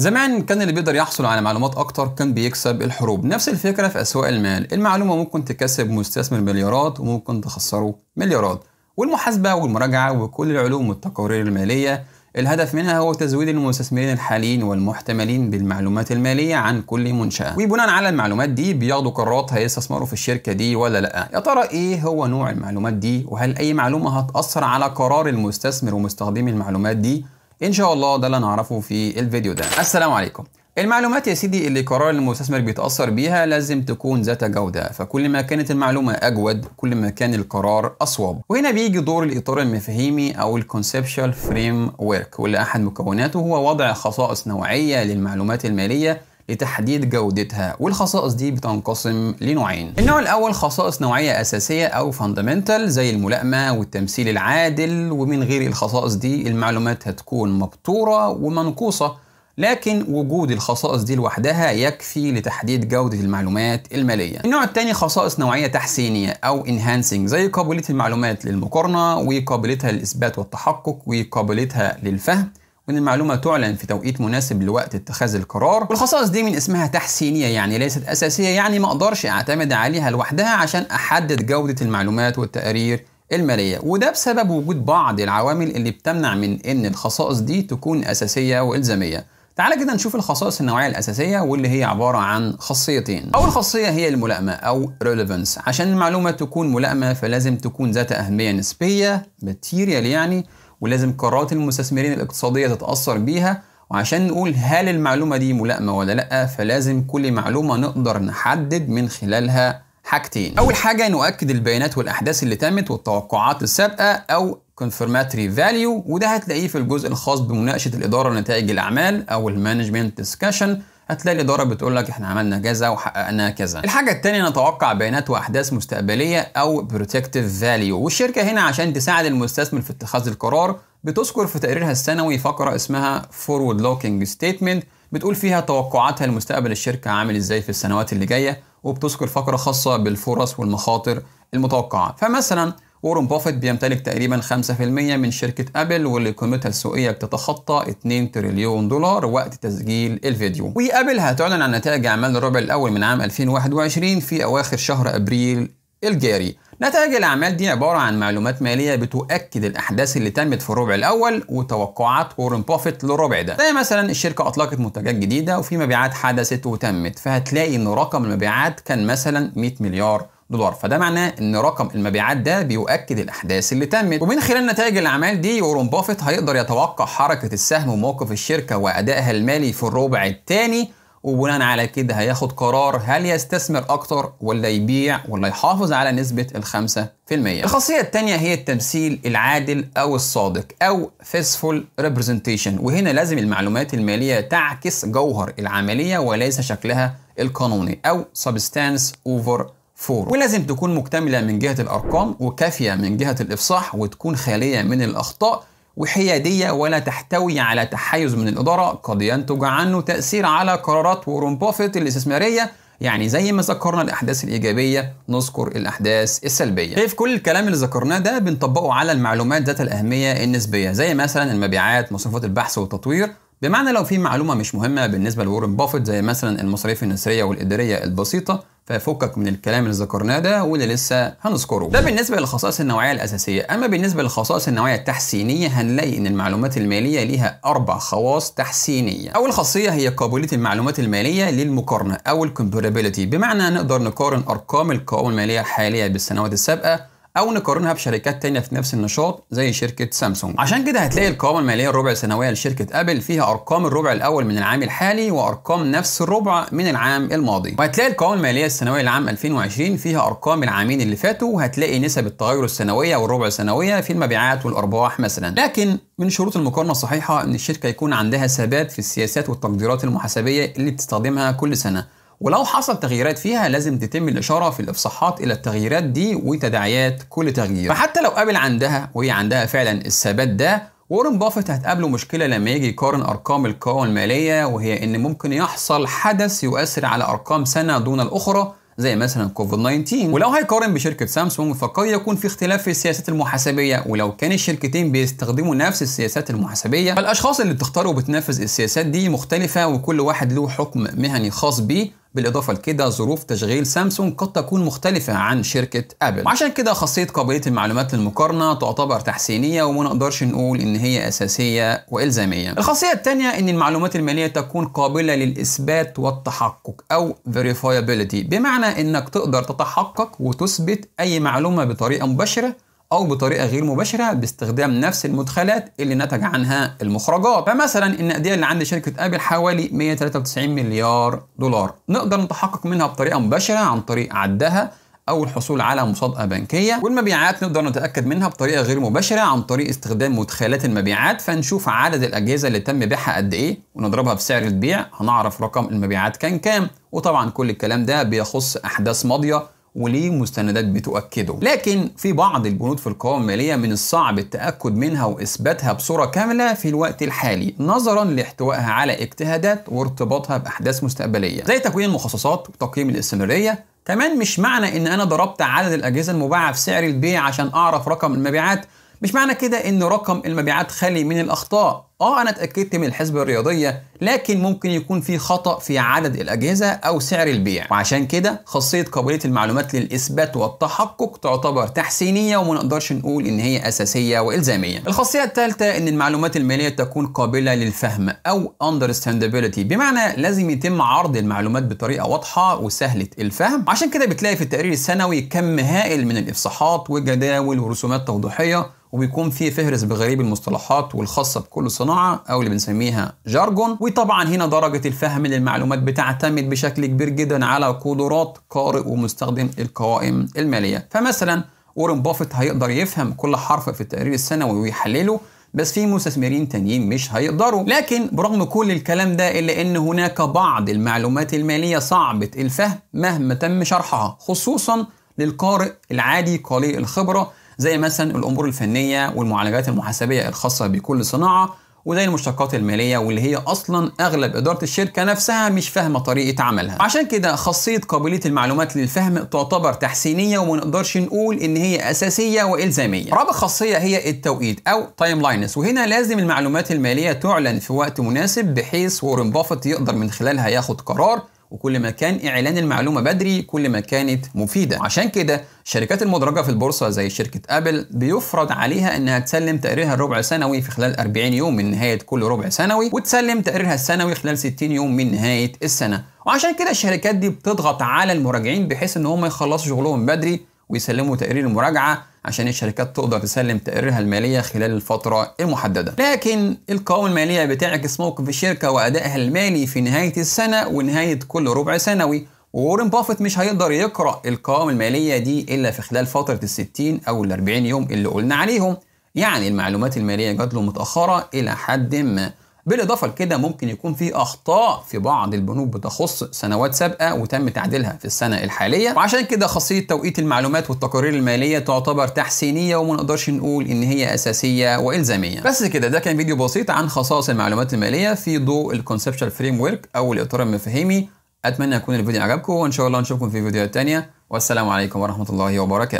زمان كان اللي بيقدر يحصل على معلومات اكتر كان بيكسب الحروب نفس الفكره في اسواق المال المعلومه ممكن تكسب مستثمر مليارات وممكن تخسره مليارات والمحاسبه والمراجعه وكل العلوم والتقارير الماليه الهدف منها هو تزويد المستثمرين الحاليين والمحتملين بالمعلومات المالية عن كل منشأة وبناء على المعلومات دي بياخدوا قرارات هيستثمروا في الشركة دي ولا لأ يا ترى إيه هو نوع المعلومات دي وهل أي معلومة هتأثر على قرار المستثمر ومستخدمي المعلومات دي ان شاء الله ده اللي هنعرفه في الفيديو ده السلام عليكم المعلومات يا سيدي اللي قرار المستثمر بيتأثر بيها لازم تكون ذات جودة فكل ما كانت المعلومة أجود كل ما كان القرار أصوب وهنا بيجي دور الإطار المفاهيمي أو الكونسبشوال فريم ورك واللي أحد مكوناته هو وضع خصائص نوعية للمعلومات المالية لتحديد جودتها والخصائص دي بتنقسم لنوعين النوع الاول خصائص نوعيه اساسيه او فاندامنتال زي الملائمه والتمثيل العادل ومن غير الخصائص دي المعلومات هتكون مبتوره ومنقوصه لكن وجود الخصائص دي لوحدها يكفي لتحديد جودة المعلومات المالية. النوع الثاني خصائص نوعية تحسينية أو enhancing زي قابلية المعلومات للمقارنة وقابليتها للإثبات والتحقق وقابليتها للفهم وإن المعلومة تعلن في توقيت مناسب لوقت اتخاذ القرار والخصائص دي من اسمها تحسينية يعني ليست أساسية يعني ما أقدرش أعتمد عليها لوحدها عشان أحدد جودة المعلومات والتقارير المالية وده بسبب وجود بعض العوامل اللي بتمنع من إن الخصائص دي تكون أساسية وإلزامية تعالى كده نشوف الخصائص النوعية الأساسية واللي هي عبارة عن خاصيتين. أول خاصية هي الملائمة أو relevance عشان المعلومة تكون ملائمة فلازم تكون ذات أهمية نسبية material يعني ولازم قرارات المستثمرين الاقتصادية تتأثر بيها وعشان نقول هل المعلومة دي ملائمة ولا لأ فلازم كل معلومة نقدر نحدد من خلالها حاجتين أول حاجة نؤكد البيانات والأحداث اللي تمت والتوقعات السابقة أو confirmatory value وده هتلاقيه في الجزء الخاص بمناقشة الإدارة نتائج الأعمال أو المانجمنت ديسكشن هتلاقي الاداره بتقول لك احنا عملنا كذا وحققنا كذا الحاجه الثانيه نتوقع بيانات واحداث مستقبليه او بروتكتيف فاليو والشركه هنا عشان تساعد المستثمر في اتخاذ القرار بتذكر في تقريرها السنوي فقره اسمها فورورد لوكينج ستيتمنت بتقول فيها توقعاتها لمستقبل الشركه عامل ازاي في السنوات اللي جايه وبتذكر فقره خاصه بالفرص والمخاطر المتوقعه فمثلا وارون بافيت بيمتلك تقريبا 5% من شركة أبل واللي قيمتها السوقية بتتخطى 2 تريليون دولار وقت تسجيل الفيديو وأبل هتعلن عن نتائج أعمال الربع الأول من عام 2021 في أواخر شهر أبريل الجاري نتائج الأعمال دي عبارة عن معلومات مالية بتؤكد الأحداث اللي تمت في الربع الأول وتوقعات وورن بافيت للربع ده زي مثلا الشركة أطلقت منتجات جديدة وفي مبيعات حدثت وتمت فهتلاقي إن رقم المبيعات كان مثلا 100 مليار دولار فده معناه ان رقم المبيعات ده بيؤكد الاحداث اللي تمت ومن خلال نتائج الاعمال دي ورون بافيت هيقدر يتوقع حركه السهم وموقف الشركه وادائها المالي في الربع الثاني وبناء على كده هياخد قرار هل يستثمر اكتر ولا يبيع ولا يحافظ على نسبه ال 5% الخاصيه الثانيه هي التمثيل العادل او الصادق او فيسفول ريبرزنتيشن وهنا لازم المعلومات الماليه تعكس جوهر العمليه وليس شكلها القانوني او سبستانس اوفر فور ولازم تكون مكتملة من جهة الأرقام وكافية من جهة الإفصاح وتكون خالية من الأخطاء وحيادية ولا تحتوي على تحيز من الإدارة قد ينتج عنه تأثير على قرارات وورن بافيت الاستثمارية يعني زي ما ذكرنا الأحداث الإيجابية نذكر الأحداث السلبية كيف كل الكلام اللي ذكرناه ده بنطبقه على المعلومات ذات الأهمية النسبية زي مثلا المبيعات مصروفات البحث والتطوير بمعنى لو في معلومة مش مهمة بالنسبة لورن بافيت زي مثلا المصاريف النسرية والإدارية البسيطة ففكك من الكلام اللي ذكرناه ده واللي لسه هنذكره ده بالنسبه للخصائص النوعيه الاساسيه اما بالنسبه للخصائص النوعيه التحسينيه هنلاقي ان المعلومات الماليه ليها اربع خواص تحسينيه اول خاصيه هي قابليه المعلومات الماليه للمقارنه او الكومبيرابيلتي بمعنى نقدر نقارن ارقام القوائم الماليه الحاليه بالسنوات السابقه او نقارنها بشركات تانية في نفس النشاط زي شركة سامسونج عشان كده هتلاقي القوائم المالية الربع السنوية لشركة ابل فيها ارقام الربع الاول من العام الحالي وارقام نفس الربع من العام الماضي وهتلاقي القوائم المالية السنوية لعام 2020 فيها ارقام العامين اللي فاتوا وهتلاقي نسب التغير السنوية والربع السنوية في المبيعات والارباح مثلا لكن من شروط المقارنة الصحيحة ان الشركة يكون عندها ثبات في السياسات والتقديرات المحاسبية اللي بتستخدمها كل سنة ولو حصل تغييرات فيها لازم تتم الإشارة في الإفصاحات إلى التغييرات دي وتداعيات كل تغيير فحتى لو قابل عندها وهي عندها فعلا الثبات ده وارن بافيت هتقابله مشكلة لما يجي يقارن أرقام القوى المالية وهي إن ممكن يحصل حدث يؤثر على أرقام سنة دون الأخرى زي مثلا كوفيد 19 ولو هيقارن بشركه سامسونج فقد يكون في اختلاف في السياسات المحاسبيه ولو كان الشركتين بيستخدموا نفس السياسات المحاسبيه فالاشخاص اللي بتختار وبتنفذ السياسات دي مختلفه وكل واحد له حكم مهني خاص بيه بالإضافة لكده ظروف تشغيل سامسونج قد تكون مختلفة عن شركة أبل وعشان كده خاصية قابلية المعلومات للمقارنة تعتبر تحسينية وما نقدرش نقول إن هي أساسية وإلزامية الخاصية الثانية إن المعلومات المالية تكون قابلة للإثبات والتحقق أو verifiability بمعنى إنك تقدر تتحقق وتثبت أي معلومة بطريقة مباشرة أو بطريقة غير مباشرة باستخدام نفس المدخلات اللي نتج عنها المخرجات فمثلا النقدية اللي عند شركة أبل حوالي 193 مليار دولار نقدر نتحقق منها بطريقة مباشرة عن طريق عدها او الحصول على مصادقه بنكيه والمبيعات نقدر نتاكد منها بطريقه غير مباشره عن طريق استخدام مدخلات المبيعات فنشوف عدد الاجهزه اللي تم بيعها قد ايه ونضربها بسعر البيع هنعرف رقم المبيعات كان كام وطبعا كل الكلام ده بيخص احداث ماضيه وليه مستندات بتؤكده لكن في بعض البنود في القوائم المالية من الصعب التأكد منها وإثباتها بصورة كاملة في الوقت الحالي نظرا لاحتوائها على اجتهادات وارتباطها بأحداث مستقبلية زي تكوين المخصصات وتقييم الاستمرارية كمان مش معنى ان انا ضربت عدد الاجهزه المباعه في سعر البيع عشان اعرف رقم المبيعات مش معنى كده ان رقم المبيعات خالي من الاخطاء اه انا اتاكدت من الحسبه الرياضيه لكن ممكن يكون في خطا في عدد الاجهزه او سعر البيع وعشان كده خاصيه قابليه المعلومات للاثبات والتحقق تعتبر تحسينيه وما نقدرش نقول ان هي اساسيه والزاميه الخاصيه الثالثه ان المعلومات الماليه تكون قابله للفهم او understandability بمعنى لازم يتم عرض المعلومات بطريقه واضحه وسهله الفهم عشان كده بتلاقي في التقرير السنوي كم هائل من الافصاحات وجداول ورسومات توضيحيه وبيكون في فهرس بغريب المصطلحات والخاصه بكل صناعه الصناعة أو اللي بنسميها جارجون وطبعا هنا درجة الفهم للمعلومات بتعتمد بشكل كبير جدا على قدرات قارئ ومستخدم القوائم المالية فمثلا وارن بافيت هيقدر يفهم كل حرف في التقرير السنوي ويحلله بس في مستثمرين تانيين مش هيقدروا لكن برغم كل الكلام ده الا ان هناك بعض المعلومات الماليه صعبه الفهم مهما تم شرحها خصوصا للقارئ العادي قليل الخبره زي مثلا الامور الفنيه والمعالجات المحاسبيه الخاصه بكل صناعه وزي المشتقات الماليه واللي هي اصلا اغلب اداره الشركه نفسها مش فاهمه طريقه عملها عشان كده خاصيه قابليه المعلومات للفهم تعتبر تحسينيه وما نقدرش نقول ان هي اساسيه والزاميه رابع خاصيه هي التوقيت او تايم لاينس وهنا لازم المعلومات الماليه تعلن في وقت مناسب بحيث وورن بافت يقدر من خلالها ياخد قرار وكل ما كان اعلان المعلومه بدري كل ما كانت مفيده عشان كده الشركات المدرجه في البورصه زي شركه ابل بيفرض عليها انها تسلم تقريرها الربع سنوي في خلال 40 يوم من نهايه كل ربع سنوي وتسلم تقريرها السنوي خلال 60 يوم من نهايه السنه وعشان كده الشركات دي بتضغط على المراجعين بحيث ان هم يخلصوا شغلهم بدري ويسلموا تقرير المراجعه عشان الشركات تقدر تسلم تقريرها الماليه خلال الفتره المحدده. لكن القوائم الماليه بتعكس موقف الشركه وادائها المالي في نهايه السنه ونهايه كل ربع سنوي. وورن بافيت مش هيقدر يقرا القوائم الماليه دي الا في خلال فتره ال 60 او ال 40 يوم اللي قلنا عليهم. يعني المعلومات الماليه جات له متاخره الى حد ما. بالاضافه لكده ممكن يكون في اخطاء في بعض البنوك بتخص سنوات سابقه وتم تعديلها في السنه الحاليه وعشان كده خاصيه توقيت المعلومات والتقارير الماليه تعتبر تحسينيه وما نقدرش نقول ان هي اساسيه والزاميه بس كده ده كان فيديو بسيط عن خصائص المعلومات الماليه في ضوء الكونسبشوال فريم ورك او الاطار المفاهيمي اتمنى يكون الفيديو عجبكم وان شاء الله نشوفكم في فيديوهات تانية والسلام عليكم ورحمه الله وبركاته